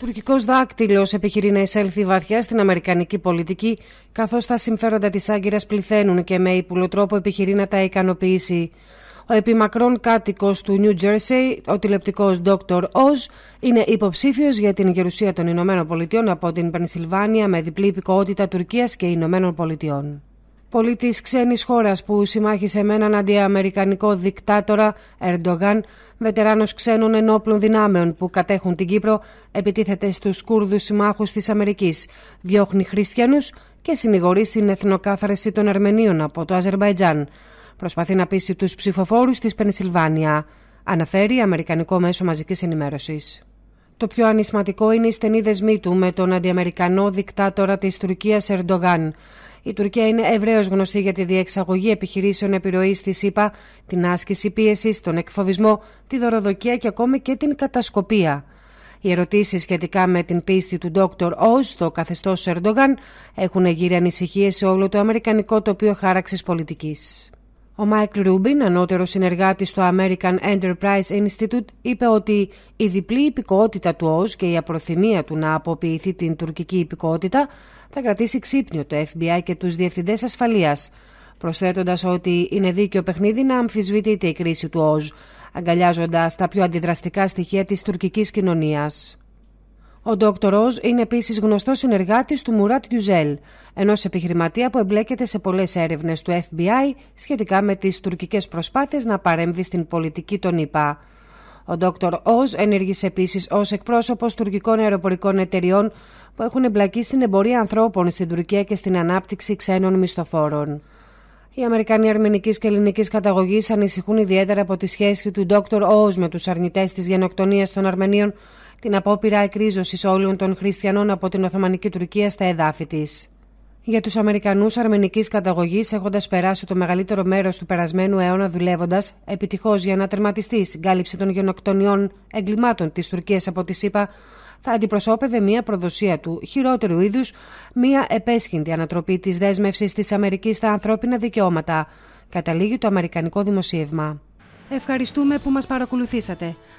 Τουρκικός δάκτυλος επιχειρεί να εισέλθει βαθιά στην αμερικανική πολιτική, καθώς τα συμφέροντα της Άγκυρας πληθαίνουν και με ύπουλο τρόπο επιχειρεί να τα ικανοποιήσει. Ο επιμακρόν κάτοικος του Νιου Τζέρσεϊ, ο τηλεπτικό Dr. Oz, είναι υποψήφιος για την γερουσία των Ηνωμένων Πολιτειών από την Πενσιλβάνια με διπλή υπηκότητα Τουρκίας και Ηνωμένων Πολιτειών πολίτη ξένης χώρας που συμμάχησε με έναν αντιαμερικανικό δικτάτορα, Ερντογάν, βετεράνος ξένων ενόπλων δυνάμεων που κατέχουν την Κύπρο, επιτίθεται στους Κούρδους συμμάχους της Αμερικής, διώχνει χριστιανούς και συνηγορεί στην εθνοκάθαρση των Αρμενίων από το Αζερβαϊτζάν. Προσπαθεί να πείσει τους ψηφοφόρους της Πενσιλβάνια, αναφέρει Αμερικανικό Μέσο Μαζικής Ενημέρωσης. Το πιο ανισματικό είναι η στενή δεσμή του με τον αντιαμερικανό δικτάτορα της Τουρκίας Ερντογάν. Η Τουρκία είναι ευρέως γνωστή για τη διεξαγωγή επιχειρήσεων επιρροής στη ΣΥΠΑ, την άσκηση πίεσης, τον εκφοβισμό, τη δωροδοκία και ακόμη και την κατασκοπία. Οι ερωτήσεις σχετικά με την πίστη του Dr. Oz στο καθεστώς Ερντογάν έχουν γύρει ανησυχίες σε όλο το αμερικανικό τοπίο χάραξης πολιτικής. Ο Μάικλ Ρούμπιν, ανώτερος συνεργάτης του American Enterprise Institute, είπε ότι η διπλή υπηκότητα του ΟΣ και η απροθυμία του να αποποιηθεί την τουρκική υπηκότητα θα κρατήσει ξύπνιο το FBI και τους διευθυντές ασφαλείας, Προσθέτοντας ότι είναι δίκαιο παιχνίδι να αμφισβητείται η κρίση του ΟΣ, αγκαλιάζοντας τα πιο αντιδραστικά στοιχεία της τουρκικής κοινωνίας. Ο Dr. Oz είναι επίσης γνωστός συνεργάτης του Μουράτ Γιουζέλ, ενός επιχειρηματία που εμπλέκεται σε πολλές έρευνες του FBI σχετικά με τις τουρκικές προσπάθειες να παρέμβει στην πολιτική των ΗΠΑ. Ο Dr. Oz ενήργησε επίσης ως εκπρόσωπος τουρκικών αεροπορικών εταιριών που έχουν εμπλακεί στην εμπορία ανθρώπων στην Τουρκία και στην ανάπτυξη ξένων μισθοφόρων. Οι Αμερικανοί αρμενική και ελληνικής καταγωγής ανησυχούν ιδιαίτερα από τη σχέση του Dr. Oz με τους αρνητές της γενοκτονίας των Αρμενίων την απόπειρα εκρίζωσης όλων των χριστιανών από την Οθωμανική Τουρκία στα εδάφη της. Για τους Αμερικανούς αρμενικής καταγωγής, έχοντας περάσει το μεγαλύτερο μέρος του περασμένου αιώνα δουλεύοντας επιτυχώς για να τερματιστεί συγκάλυψη των γενοκτονιών εγκλημάτων της Τουρκίας από τη ΣΥΠΑ, θα αντιπροσώπευε μια προδοσία του χειρότερου είδους, μια επέσχυντη ανατροπή της δέσμευσης της Αμερικής στα ανθρώπινα δικαιώματα. Καταλήγει το Αμερικανικό Δημοσίευμα. Ευχαριστούμε που μας παρακολουθήσατε.